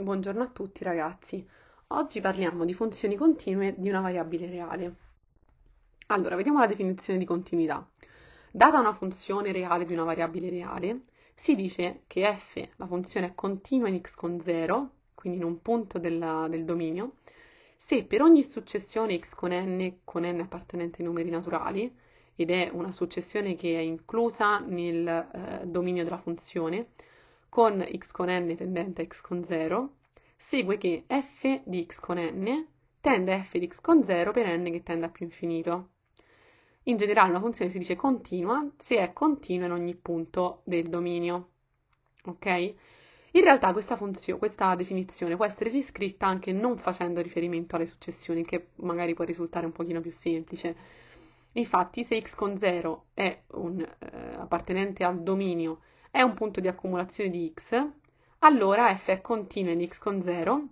Buongiorno a tutti ragazzi. Oggi parliamo di funzioni continue di una variabile reale. Allora, vediamo la definizione di continuità. Data una funzione reale di una variabile reale, si dice che f, la funzione è continua in x con 0, quindi in un punto del, del dominio, se per ogni successione x con n con n appartenente ai numeri naturali, ed è una successione che è inclusa nel eh, dominio della funzione, con x con n tendente a x con 0, segue che f di x con n tende a f di x con 0 per n che tende a più infinito. In generale una funzione si dice continua se è continua in ogni punto del dominio. Okay? In realtà questa, funzio- questa definizione può essere riscritta anche non facendo riferimento alle successioni, che magari può risultare un pochino più semplice. Infatti, se x con 0 è un, eh, appartenente al dominio è un punto di accumulazione di x, allora f è continua in x con 0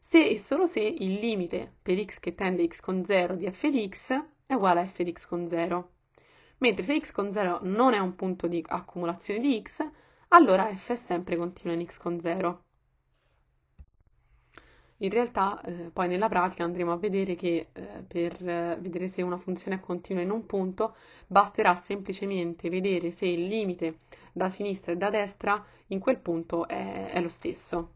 se e solo se il limite per x che tende a x con 0 di f di x è uguale a f di x con 0. Mentre se x con 0 non è un punto di accumulazione di x, allora f è sempre continua in x con 0. In realtà eh, poi nella pratica andremo a vedere che eh, per eh, vedere se una funzione è continua in un punto basterà semplicemente vedere se il limite da sinistra e da destra in quel punto è, è lo stesso.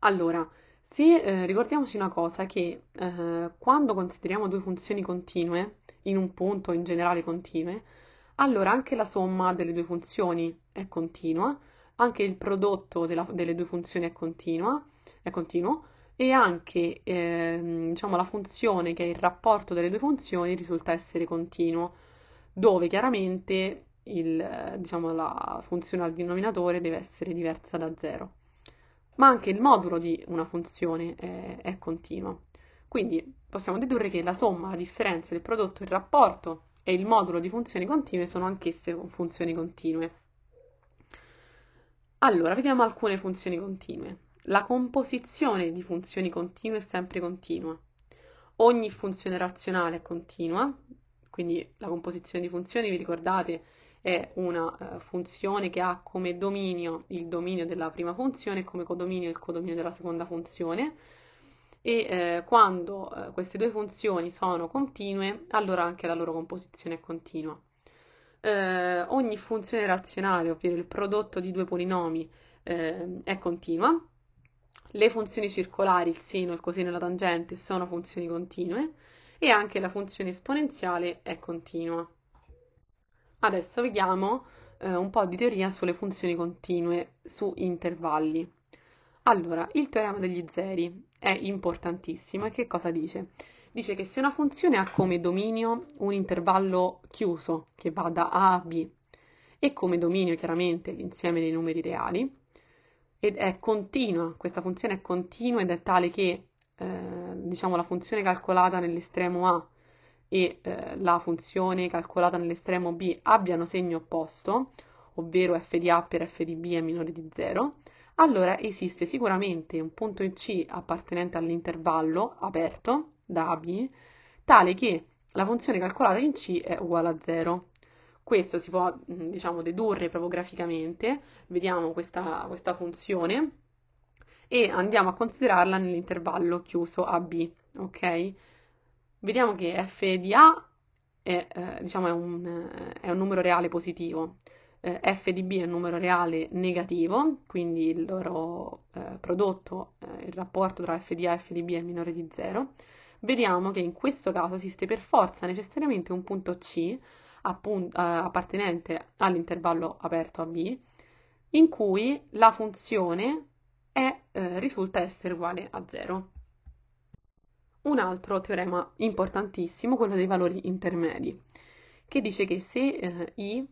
Allora, se eh, ricordiamoci una cosa che eh, quando consideriamo due funzioni continue in un punto in generale continue, allora anche la somma delle due funzioni è continua, anche il prodotto della, delle due funzioni è continua è continuo, e anche ehm, diciamo, la funzione che è il rapporto delle due funzioni risulta essere continuo, dove chiaramente il, diciamo, la funzione al denominatore deve essere diversa da 0. Ma anche il modulo di una funzione è, è continuo. Quindi possiamo dedurre che la somma, la differenza, il prodotto, il rapporto e il modulo di funzioni continue sono anch'esse funzioni continue. Allora, vediamo alcune funzioni continue la composizione di funzioni continue è sempre continua. Ogni funzione razionale è continua, quindi la composizione di funzioni, vi ricordate, è una uh, funzione che ha come dominio il dominio della prima funzione e come codominio il codominio della seconda funzione e eh, quando eh, queste due funzioni sono continue, allora anche la loro composizione è continua. Eh, ogni funzione razionale, ovvero il prodotto di due polinomi, eh, è continua le funzioni circolari, il seno, il coseno e la tangente sono funzioni continue e anche la funzione esponenziale è continua. Adesso vediamo eh, un po' di teoria sulle funzioni continue su intervalli. Allora, il teorema degli zeri è importantissimo e che cosa dice? Dice che se una funzione ha come dominio un intervallo chiuso che va da A a B e come dominio chiaramente l'insieme dei numeri reali, ed è continua, questa funzione è continua ed è tale che eh, diciamo la funzione calcolata nell'estremo A e eh, la funzione calcolata nell'estremo B abbiano segno opposto, ovvero f di A per f di B è minore di 0, allora esiste sicuramente un punto in C appartenente all'intervallo aperto da AB, tale che la funzione calcolata in C è uguale a 0. Questo si può, mm, diciamo, dedurre proprio graficamente, vediamo questa, questa funzione e andiamo a considerarla nell'intervallo chiuso AB. B, Vediamo che f di A è, eh, diciamo è, un, eh, è un numero reale positivo, eh, f di B è un numero reale negativo, quindi il loro eh, prodotto, eh, il rapporto tra f di A e f di B è minore di 0, vediamo che in questo caso esiste per forza necessariamente un punto C appun- eh, appartenente all'intervallo aperto a b, in cui la funzione è, eh, risulta essere uguale a 0. Un altro teorema importantissimo, quello dei valori intermedi, che dice che se eh, i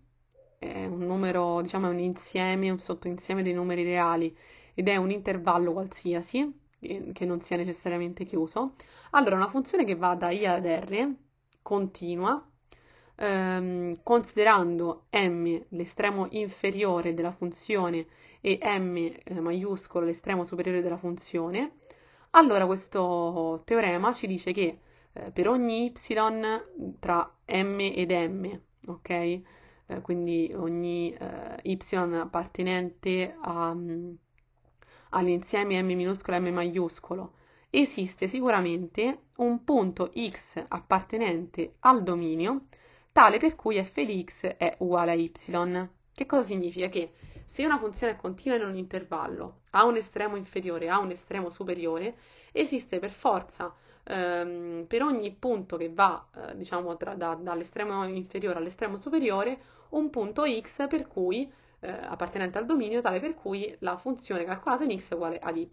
è un numero, diciamo, è un insieme, un sottoinsieme dei numeri reali ed è un intervallo qualsiasi, eh, che non sia necessariamente chiuso, allora una funzione che va da i ad r continua ehm, considerando m l'estremo inferiore della funzione e m eh, maiuscolo l'estremo superiore della funzione, allora questo teorema ci dice che eh, per ogni y tra m ed m, ok? Eh, quindi ogni eh, y appartenente a, mm, all'insieme m minuscolo e m maiuscolo, esiste sicuramente un punto x appartenente al dominio tale per cui f è uguale a y. Che cosa significa? Che se una funzione è continua in un intervallo, ha un estremo inferiore, a un estremo superiore, esiste per forza ehm, per ogni punto che va eh, diciamo tra, da, dall'estremo inferiore all'estremo superiore un punto x per cui eh, appartenente al dominio tale per cui la funzione calcolata in x è uguale ad y.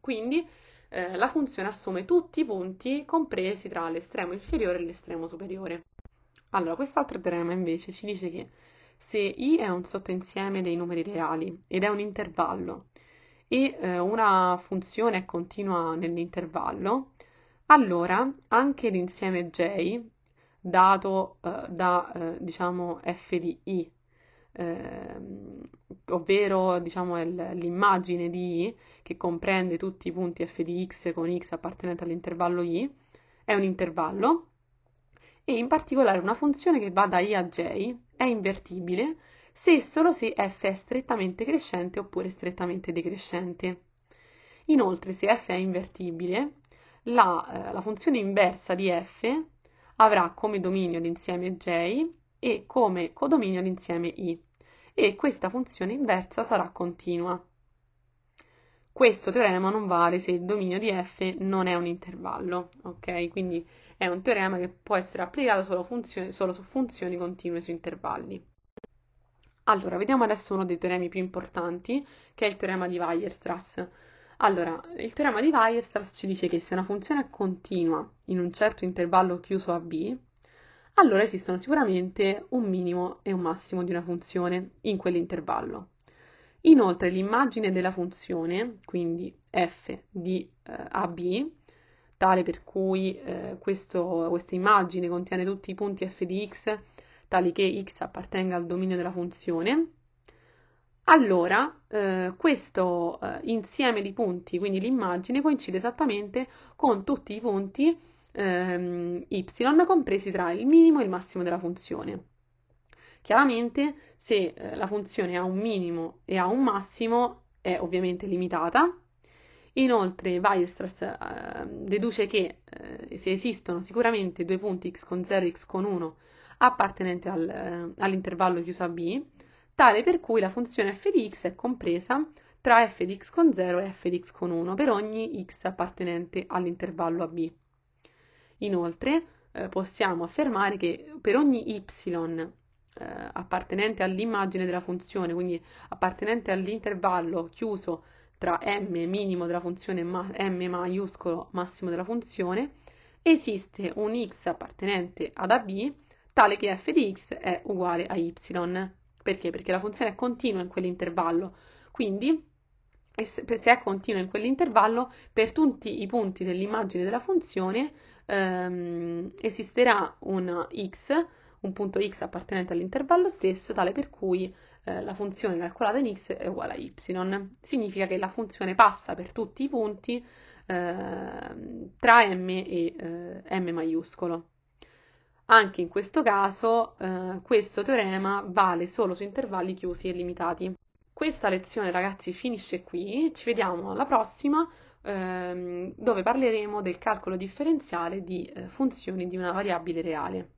Quindi eh, la funzione assume tutti i punti compresi tra l'estremo inferiore e l'estremo superiore. Allora, quest'altro teorema invece ci dice che se i è un sottoinsieme dei numeri reali ed è un intervallo e eh, una funzione è continua nell'intervallo, allora anche l'insieme j dato eh, da eh, diciamo f di i, ehm, ovvero diciamo il, l'immagine di i che comprende tutti i punti f di x con x appartenente all'intervallo i, è un intervallo e in particolare una funzione che va da I a J è invertibile se e solo se f è strettamente crescente oppure strettamente decrescente. Inoltre, se f è invertibile, la, eh, la funzione inversa di f avrà come dominio l'insieme J e come codominio l'insieme I e questa funzione inversa sarà continua. Questo teorema non vale se il dominio di f non è un intervallo, ok? Quindi è un teorema che può essere applicato solo, funzioni, solo su funzioni continue su intervalli. Allora, vediamo adesso uno dei teoremi più importanti, che è il teorema di Weierstrass. Allora, il teorema di Weierstrass ci dice che se una funzione è continua in un certo intervallo chiuso a B, allora esistono sicuramente un minimo e un massimo di una funzione in quell'intervallo. Inoltre l'immagine della funzione, quindi f di eh, ab, tale per cui eh, questo, questa immagine contiene tutti i punti f di x tali che x appartenga al dominio della funzione, allora eh, questo eh, insieme di punti, quindi l'immagine, coincide esattamente con tutti i punti ehm, y compresi tra il minimo e il massimo della funzione. Chiaramente se eh, la funzione ha un minimo e ha un massimo è ovviamente limitata, Inoltre Weierstrass eh, deduce che eh, se esistono sicuramente due punti x con 0 e x con 1 appartenenti al, eh, all'intervallo chiuso a B, tale per cui la funzione f di x è compresa tra f di x con 0 e f di x con 1 per ogni x appartenente all'intervallo a B. Inoltre eh, possiamo affermare che per ogni y eh, appartenente all'immagine della funzione, quindi appartenente all'intervallo chiuso tra m minimo della funzione e ma- m maiuscolo massimo della funzione, esiste un x appartenente ad AB tale che f di x è uguale a y. Perché? Perché la funzione è continua in quell'intervallo, quindi se è continua in quell'intervallo, per tutti i punti dell'immagine della funzione ehm, esisterà un x, un punto x appartenente all'intervallo stesso, tale per cui eh, la funzione calcolata in x è uguale a y. Significa che la funzione passa per tutti i punti eh, tra m e eh, m maiuscolo. Anche in questo caso eh, questo teorema vale solo su intervalli chiusi e limitati. Questa lezione ragazzi finisce qui, ci vediamo alla prossima ehm, dove parleremo del calcolo differenziale di eh, funzioni di una variabile reale.